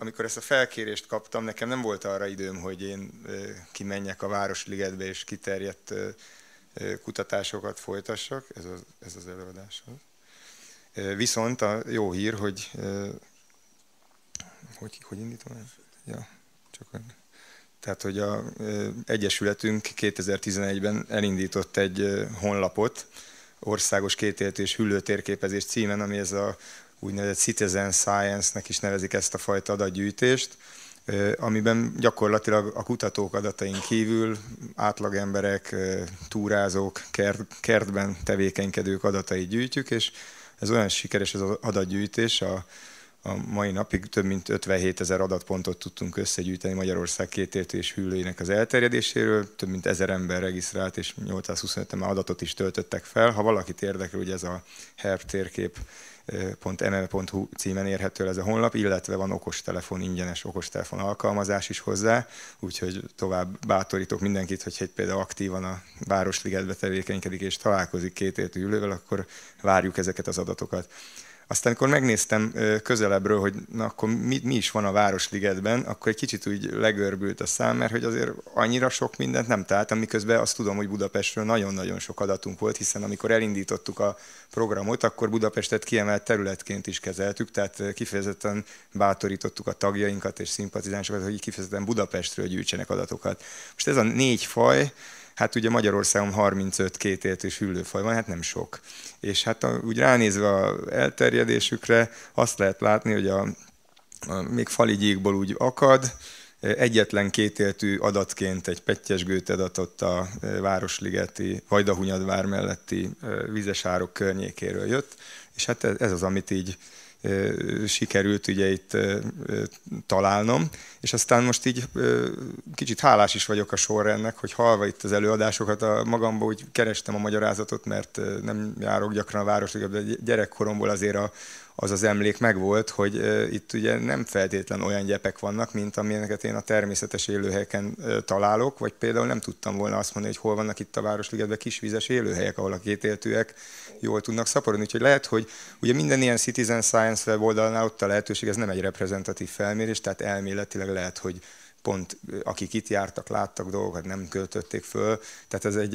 amikor ezt a felkérést kaptam, nekem nem volt arra időm, hogy én kimenjek a Városligetbe és kiterjedt kutatásokat folytassak, ez az, ez az előadás. Viszont a jó hír, hogy hogy, hogy indítom el? Ja, csak tehát, hogy a Egyesületünk 2011-ben elindított egy honlapot, országos kétéltős hüllőtérképezés címen, ami ez a úgynevezett citizen science-nek is nevezik ezt a fajta adatgyűjtést, amiben gyakorlatilag a kutatók adatain kívül átlagemberek, túrázók, kert, kertben tevékenykedők adatait gyűjtjük, és ez olyan sikeres az adatgyűjtés, a, a mai napig több mint 57 ezer adatpontot tudtunk összegyűjteni Magyarország kétértő és hüllőinek az elterjedéséről, több mint ezer ember regisztrált, és 825 en már adatot is töltöttek fel. Ha valakit érdekel, hogy ez a HERP térkép www.nl.hu címen érhető ez a honlap, illetve van okostelefon, ingyenes okostelefon alkalmazás is hozzá, úgyhogy tovább bátorítok mindenkit, hogy egy például aktívan a Városligetbe tevékenykedik és találkozik két ülővel, akkor várjuk ezeket az adatokat. Aztán, amikor megnéztem közelebbről, hogy na, akkor mi, mi is van a Városligetben, akkor egy kicsit úgy legörbült a szám, mert hogy azért annyira sok mindent nem találtam, miközben azt tudom, hogy Budapestről nagyon-nagyon sok adatunk volt, hiszen amikor elindítottuk a programot, akkor Budapestet kiemelt területként is kezeltük, tehát kifejezetten bátorítottuk a tagjainkat és szimpatizánsokat, hogy kifejezetten Budapestről gyűjtsenek adatokat. Most ez a négy faj, Hát ugye Magyarországon 35 kétéltős hüllőfaj van, hát nem sok. És hát a, úgy ránézve a elterjedésükre azt lehet látni, hogy a, a még fali gyíkból úgy akad, egyetlen kétéltű adatként egy pettyesgőt adatott a e, Városligeti, Vajdahunyadvár melletti e, vizesárok környékéről jött, és hát e, ez az, amit így sikerült ugye itt találnom. És aztán most így kicsit hálás is vagyok a sorrendnek, hogy halva itt az előadásokat, a magamból úgy kerestem a magyarázatot, mert nem járok gyakran a város, de gyerekkoromból azért a, az az emlék megvolt, hogy itt ugye nem feltétlen olyan gyepek vannak, mint amilyeneket én a természetes élőhelyeken találok, vagy például nem tudtam volna azt mondani, hogy hol vannak itt a Városligetben kisvizes élőhelyek, ahol a kétéltűek jól tudnak szaporodni. Úgyhogy lehet, hogy ugye minden ilyen Citizen Science weboldalnál ott a lehetőség, ez nem egy reprezentatív felmérés, tehát elméletileg lehet, hogy pont akik itt jártak, láttak dolgokat, nem költötték föl. Tehát ez egy,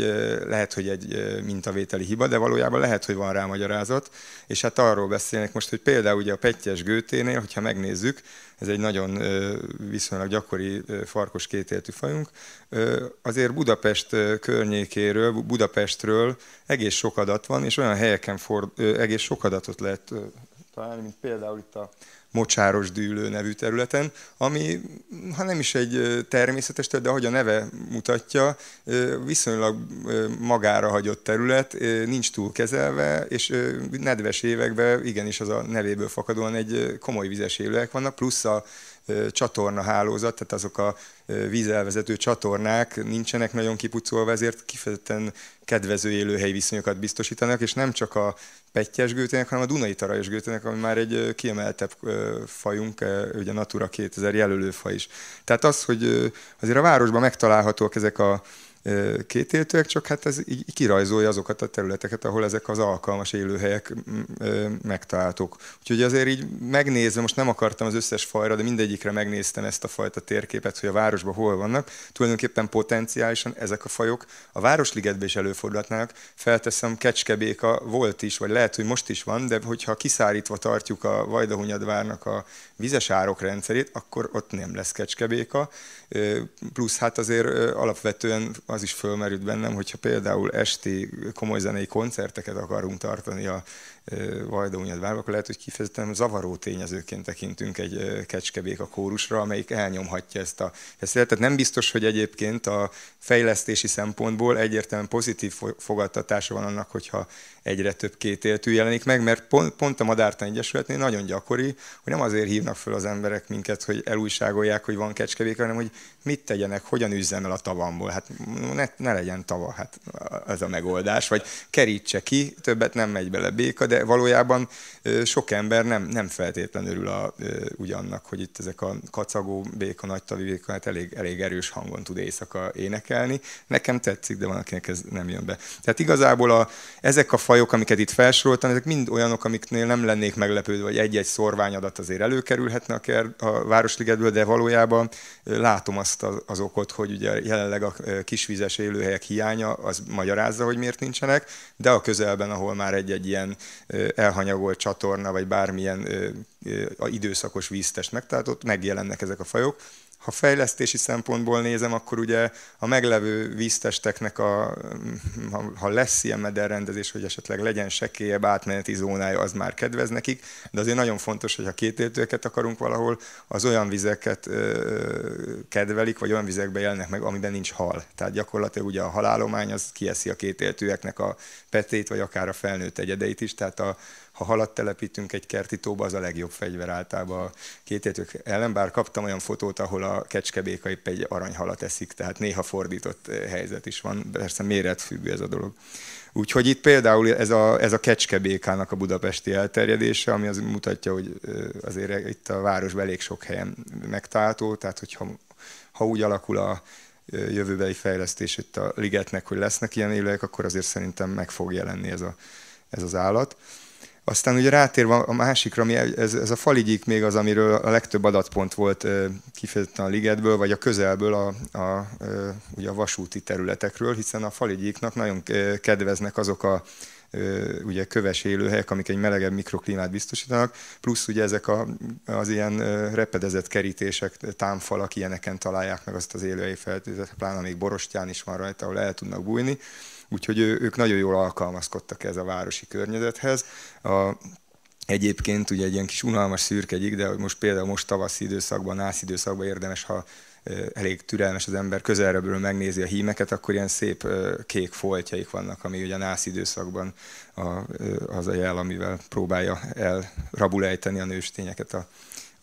lehet, hogy egy mintavételi hiba, de valójában lehet, hogy van rá magyarázat. És hát arról beszélnek most, hogy például ugye a Pettyes Gőténél, hogyha megnézzük, ez egy nagyon viszonylag gyakori farkos kétéltű fajunk, azért Budapest környékéről, Budapestről egész sok adat van, és olyan helyeken ford, egész sok adatot lehet találni, mint például itt a Mocsáros dűlő nevű területen, ami, ha nem is egy természetes terület, de ahogy a neve mutatja, viszonylag magára hagyott terület, nincs túl kezelve, és nedves években igenis az a nevéből fakadóan egy komoly vizes élőek vannak, plusz a csatorna hálózat, tehát azok a vízelvezető csatornák nincsenek nagyon kipucolva, ezért kifejezetten kedvező élőhely viszonyokat biztosítanak, és nem csak a pettyes gőtének, hanem a dunai tarajos gőtének, ami már egy kiemeltebb fajunk, ugye Natura 2000 jelölőfa is. Tehát az, hogy azért a városban megtalálhatók ezek a kétéltőek, csak hát ez így kirajzolja azokat a területeket, ahol ezek az alkalmas élőhelyek megtaláltuk. Úgyhogy azért így megnézve, most nem akartam az összes fajra, de mindegyikre megnéztem ezt a fajta térképet, hogy a városban hol vannak. Tulajdonképpen potenciálisan ezek a fajok a Városligetben is előfordulhatnának. Felteszem, kecskebéka volt is, vagy lehet, hogy most is van, de hogyha kiszárítva tartjuk a Vajdahunyadvárnak a vizes árok rendszerét, akkor ott nem lesz kecskebéka. Plusz hát azért alapvetően az is fölmerült bennem, hogyha például esti komoly zenei koncerteket akarunk tartani a várva, akkor lehet, hogy kifejezetten zavaró tényezőként tekintünk egy kecskebék a kórusra, amelyik elnyomhatja ezt a fesztivált. Tehát nem biztos, hogy egyébként a fejlesztési szempontból egyértelműen pozitív fogadtatása van annak, hogyha egyre több éltű jelenik meg, mert pont, pont a Madártan Egyesületnél nagyon gyakori, hogy nem azért hívnak föl az emberek minket, hogy elújságolják, hogy van kecskebék, hanem hogy mit tegyenek, hogyan üzzem el a tavamból, hát ne, ne legyen tava, hát ez a megoldás, vagy kerítse ki, többet nem megy bele béka, de valójában sok ember nem, nem feltétlenül örül a, ugyannak, hogy itt ezek a kacagó béka, nagy tavi béka, hát elég, elég erős hangon tud éjszaka énekelni. Nekem tetszik, de van, akinek ez nem jön be. Tehát igazából a, ezek a fajok, amiket itt felsoroltam, ezek mind olyanok, amiknél nem lennék meglepődve, hogy egy-egy szorványadat azért előkerülhetne a, a Városligetből, de valójában látom azt, azt az okot, hogy ugye jelenleg a kisvizes élőhelyek hiánya az magyarázza, hogy miért nincsenek, de a közelben, ahol már egy-egy ilyen elhanyagolt csatorna, vagy bármilyen a időszakos víztest megtartott, megjelennek ezek a fajok, ha fejlesztési szempontból nézem, akkor ugye a meglevő víztesteknek, a, mm, ha lesz ilyen mederrendezés, hogy esetleg legyen sekélyebb átmeneti zónája, az már kedvez nekik, de azért nagyon fontos, hogy ha kétértőket akarunk valahol, az olyan vizeket kedvelik, vagy olyan vizekbe jelnek meg, amiben nincs hal. Tehát gyakorlatilag ugye a halálomány az kieszi a kétértőeknek a petét, vagy akár a felnőtt egyedeit is, tehát a, ha halat telepítünk egy kerti az a legjobb fegyver általában a két ellen, bár kaptam olyan fotót, ahol a a kecskebéka épp egy aranyhalat eszik, tehát néha fordított eh, helyzet is van, persze méretfüggő ez a dolog. Úgyhogy itt például ez a, ez a kecskebékának a budapesti elterjedése, ami az mutatja, hogy eh, azért itt a város elég sok helyen megtalálható, tehát hogyha ha úgy alakul a eh, jövőbeli fejlesztés itt a ligetnek, hogy lesznek ilyen élőek, akkor azért szerintem meg fog jelenni ez, a, ez az állat. Aztán ugye rátérve a másikra, ami ez, ez a faligyik még az, amiről a legtöbb adatpont volt kifejezetten a ligetből, vagy a közelből a, a, ugye a vasúti területekről, hiszen a faligyiknak nagyon kedveznek azok a ugye köves élőhelyek, amik egy melegebb mikroklimát biztosítanak, plusz ugye ezek a, az ilyen repedezett kerítések, támfalak, ilyeneken találják meg azt az élőhelyi feltételt, pláne még borostyán is van rajta, ahol el tudnak bújni. Úgyhogy ő, ők nagyon jól alkalmazkodtak ez a városi környezethez. A, Egyébként ugye egy ilyen kis unalmas egyik, de most például most tavaszi időszakban, nász időszakban érdemes, ha elég türelmes az ember, közelrebbről megnézi a hímeket, akkor ilyen szép kék foltjaik vannak, ami ugye a nász időszakban a, az a jel, amivel próbálja elrabulejteni a nőstényeket a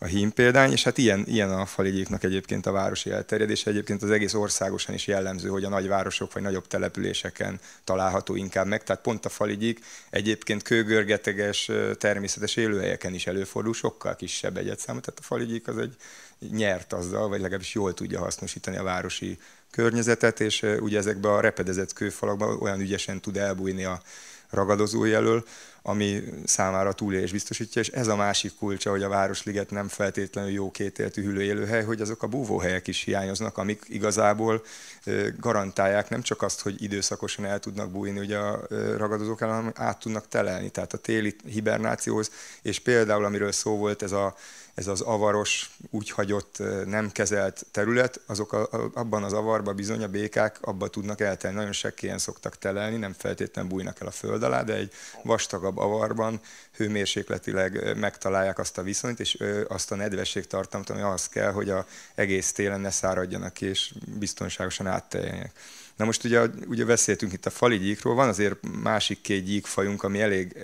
a hím példány, és hát ilyen, ilyen a faligyéknak egyébként a városi elterjedése. Egyébként az egész országosan is jellemző, hogy a nagyvárosok vagy nagyobb településeken található inkább meg. Tehát pont a faligyék egyébként kőgörgeteges természetes élőhelyeken is előfordul, sokkal kisebb egyetszámú. Tehát a faligyék az egy nyert azzal, vagy legalábbis jól tudja hasznosítani a városi környezetet, és ugye ezekben a repedezett kőfalakban olyan ügyesen tud elbújni a ragadozó elől, ami számára túlélés biztosítja, és ez a másik kulcsa, hogy a Városliget nem feltétlenül jó kétértű hülőélőhely, hogy azok a búvóhelyek is hiányoznak, amik igazából garantálják nem csak azt, hogy időszakosan el tudnak bújni ugye a ragadozók ellen, hanem át tudnak telelni, tehát a téli hibernációhoz, és például amiről szó volt ez a ez az avaros, úgy hagyott, nem kezelt terület, azok a, a, abban az avarban bizony a békák abba tudnak eltelni. Nagyon sekkélyen szoktak telelni, nem feltétlenül bújnak el a föld alá, de egy vastagabb legtágabb avarban hőmérsékletileg megtalálják azt a viszonyt, és azt a nedvességtartamot, ami az kell, hogy a egész télen ne száradjanak ki, és biztonságosan átteljenek. Na most ugye, ugye beszéltünk itt a fali gyíkról, van azért másik két gyíkfajunk, ami elég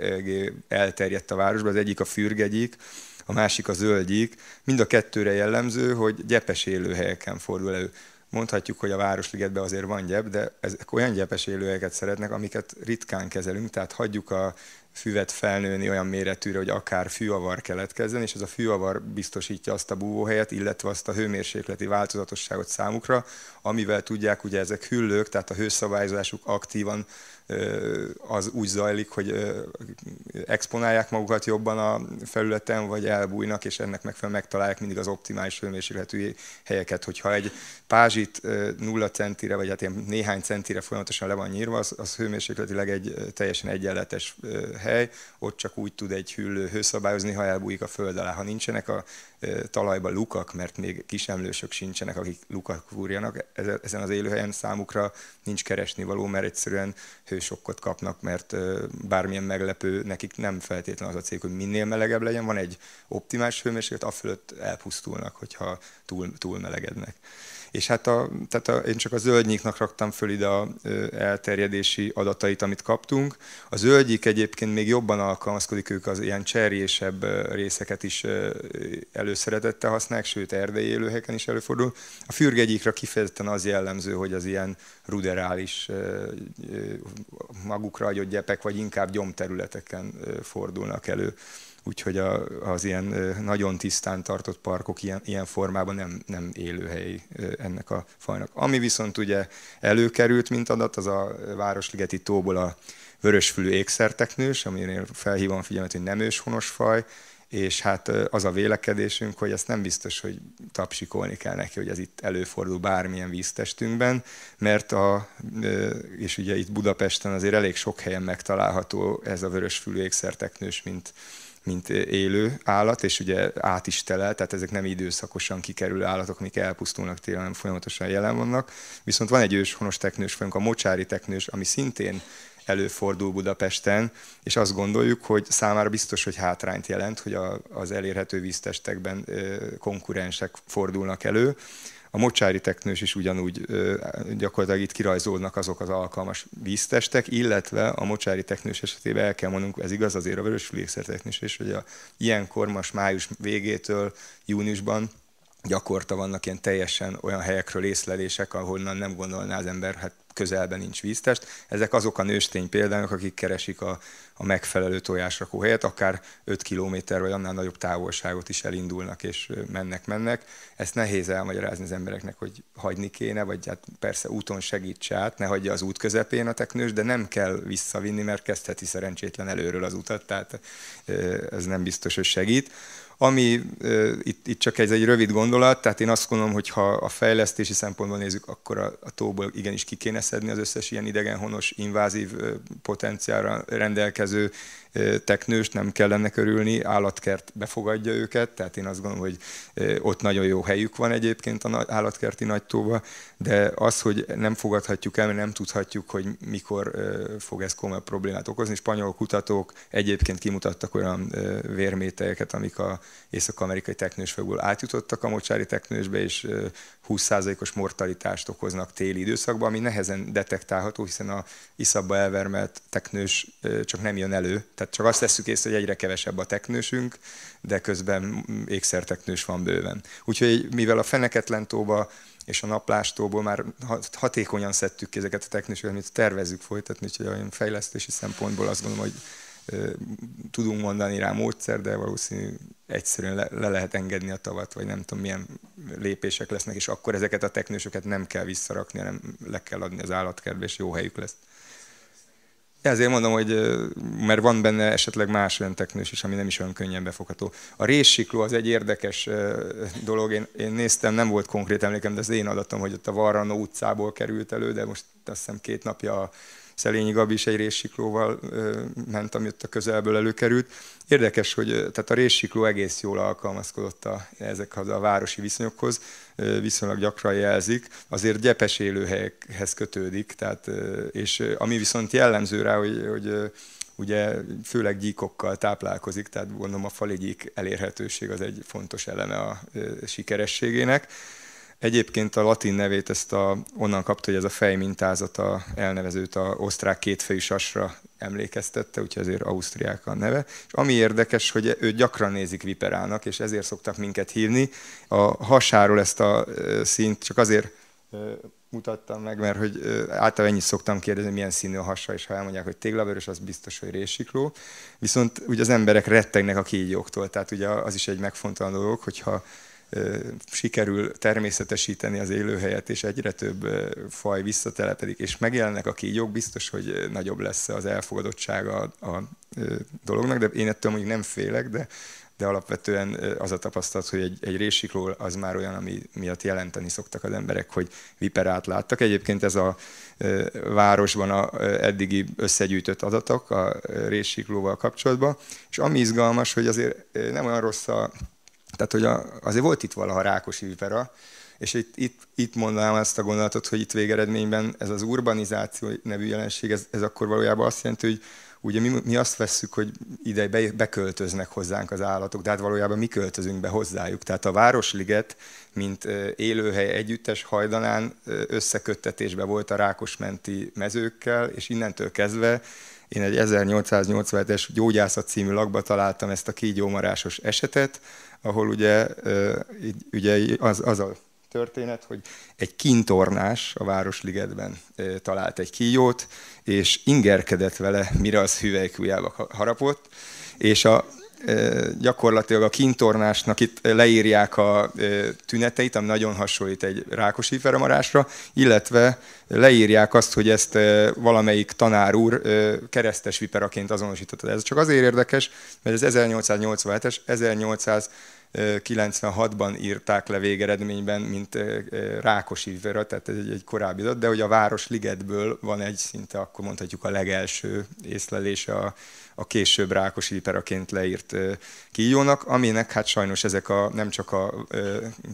elterjedt a városban, az egyik a fürgegyik, a másik a zöldjék. Mind a kettőre jellemző, hogy gyepes élőhelyeken fordul elő. Mondhatjuk, hogy a Városligetben azért van gyep, de ezek olyan gyepes élőhelyeket szeretnek, amiket ritkán kezelünk, tehát hagyjuk a füvet felnőni olyan méretűre, hogy akár fűavar keletkezzen, és ez a fűavar biztosítja azt a búvóhelyet, illetve azt a hőmérsékleti változatosságot számukra, amivel tudják, ugye ezek hüllők, tehát a hőszabályozásuk aktívan az úgy zajlik, hogy exponálják magukat jobban a felületen, vagy elbújnak, és ennek megfelelően megtalálják mindig az optimális hőmérsékletű helyeket. Hogyha egy pázsit nulla centire, vagy hát ilyen néhány centire folyamatosan le van nyírva, az, az hőmérsékletileg egy teljesen egyenletes hely hely, ott csak úgy tud egy hüllő hőszabályozni, ha elbújik a föld alá. Ha nincsenek a talajban lukak, mert még kisemlősök sincsenek, akik lukak fúrjanak, ezen az élőhelyen számukra nincs keresni való, mert egyszerűen hősokkot kapnak, mert bármilyen meglepő, nekik nem feltétlenül az a cél, hogy minél melegebb legyen, van egy optimális hőmérséklet, a fölött elpusztulnak, hogyha túl, túl melegednek és hát a, tehát a, én csak a zöldnyiknak raktam föl ide a elterjedési adatait, amit kaptunk. A zöldnyik egyébként még jobban alkalmazkodik, ők az ilyen cserjésebb részeket is előszeretette használják, sőt erdei élőhelyeken is előfordul. A fürgegyikra kifejezetten az jellemző, hogy az ilyen ruderális magukra agyott gyepek, vagy inkább gyomterületeken fordulnak elő úgyhogy a, az ilyen nagyon tisztán tartott parkok ilyen, ilyen formában nem, nem élőhely ennek a fajnak. Ami viszont ugye előkerült, mint adat, az a Városligeti tóból a vörösfülű ékszerteknős, aminél felhívom a figyelmet, hogy nem őshonos faj, és hát az a vélekedésünk, hogy ezt nem biztos, hogy tapsikolni kell neki, hogy ez itt előfordul bármilyen víztestünkben, mert a, és ugye itt Budapesten azért elég sok helyen megtalálható ez a vörösfülű ékszerteknős, mint mint élő állat, és ugye át is telel, tehát ezek nem időszakosan kikerülő állatok, amik elpusztulnak télen, hanem folyamatosan jelen vannak. Viszont van egy őshonos teknős fajunk, a mocsári teknős, ami szintén előfordul Budapesten, és azt gondoljuk, hogy számára biztos, hogy hátrányt jelent, hogy a, az elérhető víztestekben konkurensek fordulnak elő, a mocsári teknős is ugyanúgy gyakorlatilag itt kirajzolnak azok az alkalmas víztestek, illetve a mocsári teknős esetében el kell mondanunk, ez igaz azért a vörösülékszer teknős is, hogy a, ilyenkor most május végétől júniusban gyakorta vannak ilyen teljesen olyan helyekről észlelések, ahonnan nem gondolná az ember, hát közelben nincs víztest. Ezek azok a nőstény példányok, akik keresik a, a megfelelő tojásrakó helyet, akár 5 km vagy annál nagyobb távolságot is elindulnak és mennek-mennek. Ezt nehéz elmagyarázni az embereknek, hogy hagyni kéne, vagy hát persze úton segíts át, ne hagyja az út közepén a teknős, de nem kell visszavinni, mert kezdheti szerencsétlen előről az utat, tehát ez nem biztos, hogy segít. Ami itt, itt csak ez egy rövid gondolat, tehát én azt gondolom, hogy ha a fejlesztési szempontból nézzük, akkor a, a tóból igenis ki kéne szedni az összes ilyen idegenhonos, invázív potenciálra rendelkező teknős, nem kell ennek örülni, állatkert befogadja őket, tehát én azt gondolom, hogy ott nagyon jó helyük van egyébként a állatkerti nagytóba, de az, hogy nem fogadhatjuk el, mert nem tudhatjuk, hogy mikor fog ez komoly problémát okozni. Spanyol kutatók egyébként kimutattak olyan vérmételyeket, amik a észak-amerikai teknősfőből átjutottak a mocsári teknősbe, és 20%-os mortalitást okoznak téli időszakban, ami nehezen detektálható, hiszen a iszabba elvermelt teknős csak nem jön elő. Tehát csak azt tesszük észre, hogy egyre kevesebb a teknősünk, de közben ékszerteknős van bőven. Úgyhogy mivel a feneketlen tóba és a naplástóból már hatékonyan szedtük ki ezeket a teknősöket, amit tervezzük folytatni, úgyhogy a fejlesztési szempontból azt gondolom, hogy tudunk mondani rá módszer, de valószínű egyszerűen le, le lehet engedni a tavat, vagy nem tudom milyen lépések lesznek, és akkor ezeket a teknősöket nem kell visszarakni, hanem le kell adni az állatkertbe, és jó helyük lesz. Ezért mondom, hogy mert van benne esetleg más olyan teknős is, ami nem is olyan könnyen befogható. A réssikló az egy érdekes dolog. Én, én néztem, nem volt konkrét emlékem, de az én adatom, hogy ott a Varrano utcából került elő, de most azt hiszem két napja a Szelényi Gabi is egy réssiklóval ment, ami ott a közelből előkerült. Érdekes, hogy tehát a réssikló egész jól alkalmazkodott a, ezek a városi viszonyokhoz, viszonylag gyakran jelzik. Azért gyepes élőhelyekhez kötődik, tehát, és ami viszont jellemző rá, hogy, hogy ugye főleg gyíkokkal táplálkozik, tehát gondolom a fali gyík elérhetőség az egy fontos eleme a sikerességének. Egyébként a latin nevét ezt a, onnan kapta, hogy ez a fejmintázata elnevezőt a osztrák kétfejű sasra emlékeztette, úgyhogy ezért Ausztriák a neve. És ami érdekes, hogy őt gyakran nézik viperának, és ezért szoktak minket hívni. A hasáról ezt a szint csak azért mutattam meg, mert hogy általában ennyit szoktam kérdezni, milyen színű a hasa, és ha elmondják, hogy téglavörös, az biztos, hogy résikló. Viszont ugye az emberek rettegnek a kígyóktól, tehát ugye az is egy megfontolandó dolog, hogyha sikerül természetesíteni az élőhelyet, és egyre több faj visszatelepedik, és megjelennek a kígyók, biztos, hogy nagyobb lesz az elfogadottsága a, a dolognak, de én ettől mondjuk nem félek, de de alapvetően az a tapasztalat, hogy egy, egy résikló az már olyan, ami miatt jelenteni szoktak az emberek, hogy viperát láttak. Egyébként ez a városban a eddigi összegyűjtött adatok a résiklóval kapcsolatban, és ami izgalmas, hogy azért nem olyan rossz a tehát, hogy a, azért volt itt valaha Rákosi vipera, és itt, itt, itt mondanám ezt a gondolatot, hogy itt végeredményben ez az urbanizáció nevű jelenség, ez, ez akkor valójában azt jelenti, hogy ugye mi, mi azt vesszük, hogy ide be, beköltöznek hozzánk az állatok, de hát valójában mi költözünk be hozzájuk. Tehát a Városliget, mint élőhely együttes hajdanán összeköttetésbe volt a rákosmenti mezőkkel, és innentől kezdve én egy 1887-es gyógyászat című lakba találtam ezt a kígyómarásos esetet, ahol ugye, ugye az, az a történet, hogy egy kintornás a Városligetben talált egy kígyót, és ingerkedett vele, mire az hüvelykújjába harapott, és a gyakorlatilag a kintornásnak itt leírják a tüneteit, ami nagyon hasonlít egy rákos hívferamarásra, illetve leírják azt, hogy ezt valamelyik tanár úr keresztes viperaként azonosította. Ez csak azért érdekes, mert ez 1887-es, 1800 96-ban írták le végeredményben, mint Rákos Ivera, tehát ez egy, egy korábbi adat, de hogy a Város Ligetből van egy szinte, akkor mondhatjuk a legelső észlelése a, a később Rákosi Peraként leírt kíjónak, aminek hát sajnos ezek a nem csak a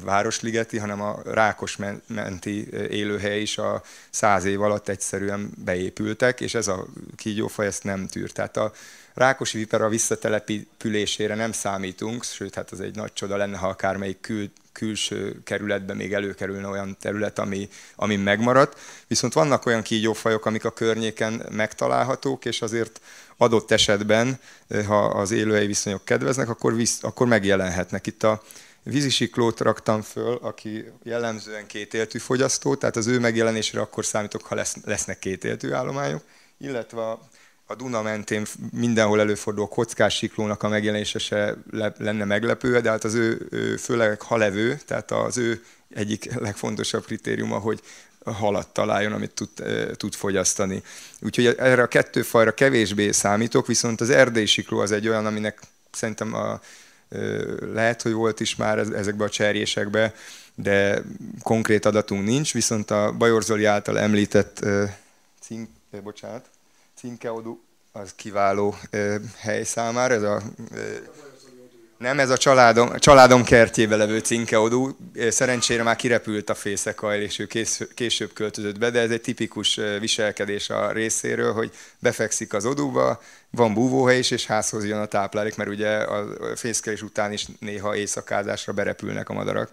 Városligeti, hanem a Rákos menti élőhely is a száz év alatt egyszerűen beépültek, és ez a kígyófaj ezt nem tűr. Tehát a Rákosi vipera visszatelepülésére nem számítunk, sőt, hát az egy nagy csoda lenne, ha akármelyik kül, külső kerületben még előkerülne olyan terület, ami, ami megmaradt. Viszont vannak olyan kígyófajok, amik a környéken megtalálhatók, és azért adott esetben, eh, ha az élőhelyi viszonyok kedveznek, akkor, visz, akkor megjelenhetnek. Itt a vízisiklót raktam föl, aki jellemzően kétéltű fogyasztó, tehát az ő megjelenésre akkor számítok, ha lesz, lesznek kétéltű állományok, illetve a, a Duna mentén mindenhol előfordul, kockás siklónak a megjelenése se le, lenne meglepő, de hát az ő, ő főleg halevő, tehát az ő egyik legfontosabb kritériuma, hogy halat találjon, amit tud, tud fogyasztani. Úgyhogy erre a kettő fajra kevésbé számítok, viszont az erdei sikló az egy olyan, aminek szerintem a, lehet, hogy volt is már ezekbe a cserjésekbe, de konkrét adatunk nincs, viszont a Bajor Zoli által említett cím, bocsánat, címkeodó az kiváló hely számára, ez a nem, ez a családom, családom kertjébe levő cinkeodú. Szerencsére már kirepült a fészekajl, és ő később költözött be, de ez egy tipikus viselkedés a részéről, hogy befekszik az odúba, van búvóhely is, és házhoz jön a táplálék, mert ugye a fészkelés után is néha éjszakázásra berepülnek a madarak.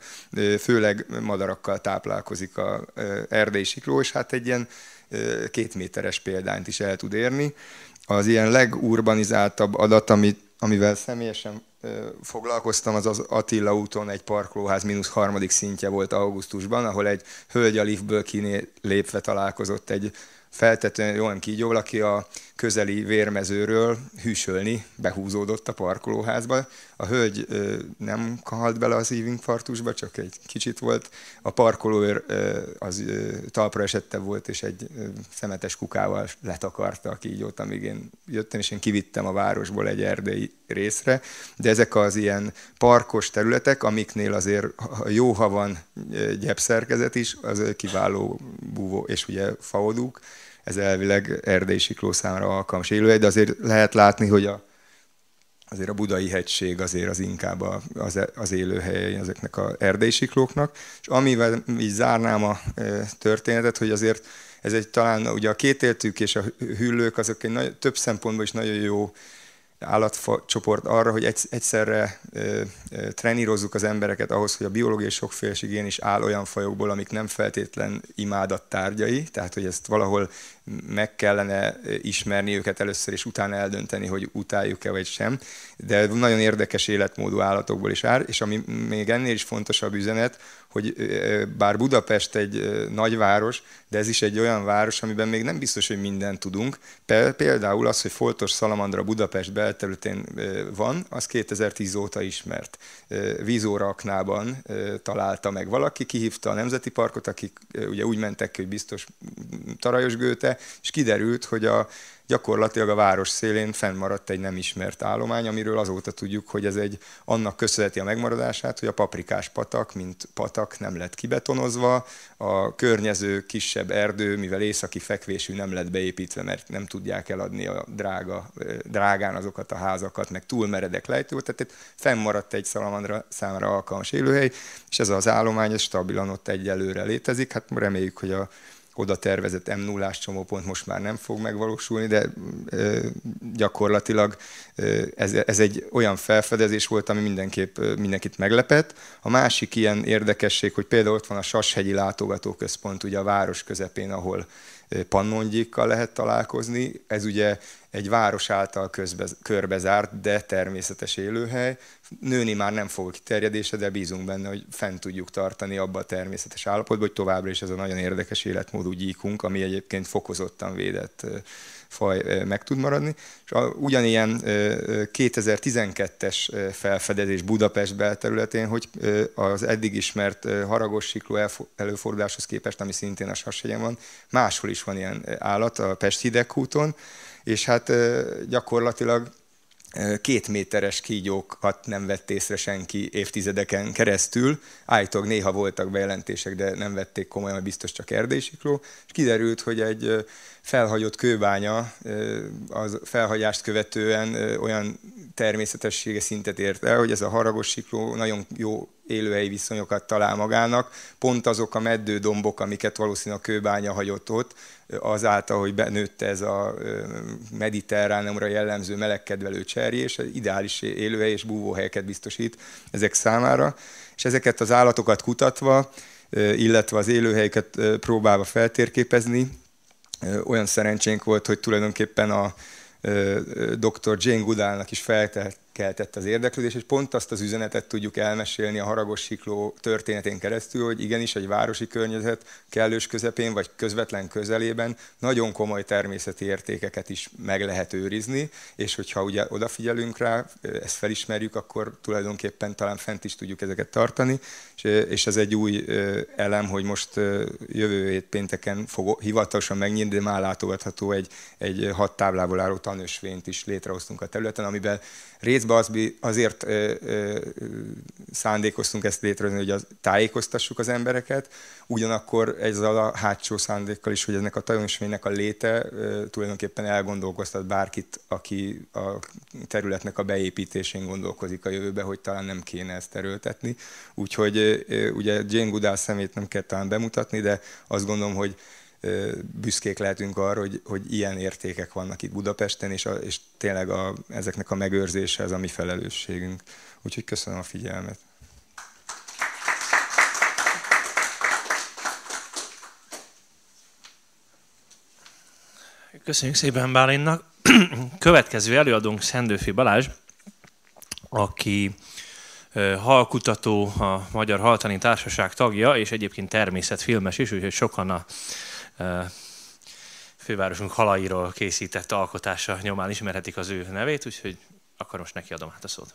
Főleg madarakkal táplálkozik a erdei sikló, és hát egy ilyen kétméteres példányt is el tud érni. Az ilyen legurbanizáltabb adat, amit amivel személyesen foglalkoztam, az az Attila úton egy parkolóház mínusz harmadik szintje volt augusztusban, ahol egy hölgy a liftből kiné lépve találkozott egy feltetően nem kígyóval, aki a közeli vérmezőről hűsölni behúzódott a parkolóházba. A hölgy nem halt bele az szívinfarktusba, csak egy kicsit volt. A parkolóőr az talpra esette volt, és egy szemetes kukával letakarta a kígyót, amíg én jöttem, és én kivittem a városból egy erdei részre. De ezek az ilyen parkos területek, amiknél azért jó, ha van gyepszerkezet is, az kiváló búvó, és ugye faodúk, ez elvileg erdei sikló számára alkalmas élőhely, de azért lehet látni, hogy a azért a budai hegység azért az inkább az, az élőhelye ezeknek az siklóknak. És amivel így zárnám a történetet, hogy azért ez egy talán ugye a kétéltük és a hüllők azok egy nagy, több szempontból is nagyon jó állatcsoport arra, hogy egyszerre trenírozzuk az embereket ahhoz, hogy a biológiai sokféleségén is áll olyan fajokból, amik nem feltétlen imádat tárgyai, tehát hogy ezt valahol meg kellene ismerni őket először, és utána eldönteni, hogy utáljuk-e vagy sem. De nagyon érdekes életmódú állatokból is áll, és ami még ennél is fontosabb üzenet, hogy bár Budapest egy nagyváros, de ez is egy olyan város, amiben még nem biztos, hogy mindent tudunk. Például az, hogy Foltos Salamandra Budapest belterületén van, az 2010 óta ismert. Vízóraknában találta meg valaki, kihívta a Nemzeti Parkot, akik ugye úgy mentek ki, hogy biztos Tarajos Gőte, és kiderült, hogy a gyakorlatilag a város szélén fennmaradt egy nem ismert állomány, amiről azóta tudjuk, hogy ez egy annak köszönheti a megmaradását, hogy a paprikás patak, mint patak nem lett kibetonozva, a környező kisebb erdő, mivel északi fekvésű nem lett beépítve, mert nem tudják eladni a drága, drágán azokat a házakat, meg túl meredek lejtő, tehát itt fennmaradt egy szalamandra számára alkalmas élőhely, és ez az állomány, ez stabilan ott egyelőre létezik, hát reméljük, hogy a oda tervezett m 0 csomópont most már nem fog megvalósulni, de ö, gyakorlatilag ö, ez, ez egy olyan felfedezés volt, ami mindenképp ö, mindenkit meglepett. A másik ilyen érdekesség, hogy például ott van a Sashegyi Látogatóközpont, ugye a város közepén, ahol pannongyékkal lehet találkozni. Ez ugye egy város által közbe, körbezárt, de természetes élőhely. Nőni már nem fog kiterjedése, de bízunk benne, hogy fent tudjuk tartani abba a természetes állapotban, hogy továbbra is ez a nagyon érdekes életmódú gyíkunk, ami egyébként fokozottan védett faj meg tud maradni. És a, ugyanilyen 2012-es felfedezés Budapest belterületén, hogy az eddig ismert haragos sikló előforduláshoz képest, ami szintén a sashegyen van, máshol is van ilyen állat a Pest hidegkúton, és hát gyakorlatilag két méteres kígyókat nem vett észre senki évtizedeken keresztül. Állítólag néha voltak bejelentések, de nem vették komolyan, hogy biztos csak erdésikló. És kiderült, hogy egy felhagyott kőbánya az felhagyást követően olyan természetessége szintet ért el, hogy ez a haragos sikló nagyon jó élőhelyi viszonyokat talál magának. Pont azok a meddő dombok, amiket valószínűleg a kőbánya hagyott ott, azáltal, hogy benőtte ez a mediterránumra jellemző melegkedvelő cserjés, ideális élőhely és búvóhelyeket biztosít ezek számára. És ezeket az állatokat kutatva, illetve az élőhelyeket próbálva feltérképezni, olyan szerencsénk volt, hogy tulajdonképpen a dr. Jane Goodallnak is feltelt keltett az érdeklődés, és pont azt az üzenetet tudjuk elmesélni a haragos sikló történetén keresztül, hogy igenis egy városi környezet kellős közepén vagy közvetlen közelében nagyon komoly természeti értékeket is meg lehet őrizni, és hogyha ugye odafigyelünk rá, ezt felismerjük, akkor tulajdonképpen talán fent is tudjuk ezeket tartani, és ez egy új elem, hogy most jövő hét pénteken fog hivatalosan megnyitni, de már látogatható egy, egy hat táblából álló tanösvényt is létrehoztunk a területen, amiben Részben az, azért ö, ö, szándékoztunk ezt létrehozni, hogy az, tájékoztassuk az embereket, ugyanakkor ezzel a hátsó szándékkal is, hogy ennek a tanulmánynak a léte ö, tulajdonképpen elgondolkoztat bárkit, aki a területnek a beépítésén gondolkozik a jövőbe, hogy talán nem kéne ezt erőltetni. Úgyhogy ö, ugye Jane Goodall szemét nem kell talán bemutatni, de azt gondolom, hogy büszkék lehetünk arra, hogy, hogy ilyen értékek vannak itt Budapesten, és, a, és tényleg a, ezeknek a megőrzése az a mi felelősségünk. Úgyhogy köszönöm a figyelmet. Köszönjük szépen Bálinnak. Következő előadónk Szendőfi Balázs, aki halkutató, a Magyar Haltani Társaság tagja, és egyébként természetfilmes is, úgyhogy sokan a fővárosunk halairól készített alkotása nyomán ismerhetik az ő nevét, úgyhogy akkor most neki adom át a szót.